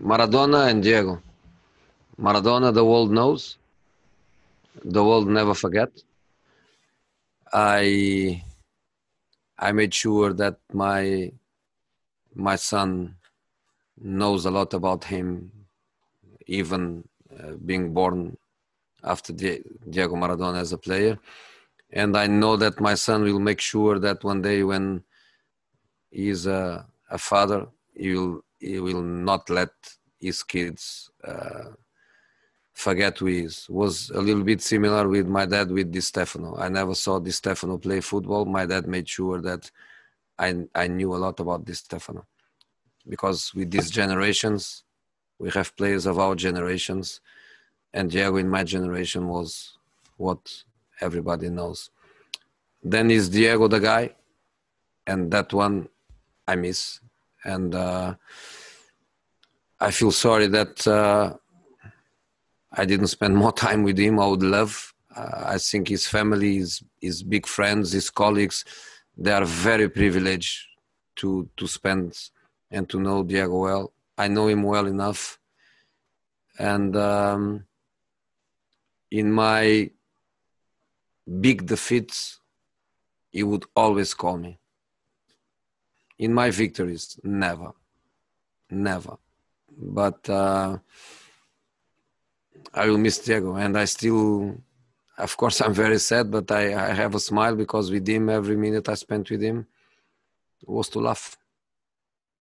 Maradona and Diego. Maradona, the world knows. The world never forget. I I made sure that my my son knows a lot about him, even uh, being born after Di- Diego Maradona as a player. And I know that my son will make sure that one day when he's a, a father, he will he will not let his kids uh, forget who he is. Was a little bit similar with my dad with Di Stefano. I never saw Di Stefano play football. My dad made sure that I, I knew a lot about Di Stefano because with these generations, we have players of our generations, and Diego in my generation was what everybody knows. Then is Diego the guy, and that one I miss and uh, I feel sorry that uh, I didn't spend more time with him. I would love. Uh, I think his family, his, his big friends, his colleagues, they are very privileged to to spend and to know Diego well. I know him well enough, and um, in my big defeats, he would always call me in my victories never never but uh, i will miss diego and i still of course i'm very sad but I, I have a smile because with him every minute i spent with him was to laugh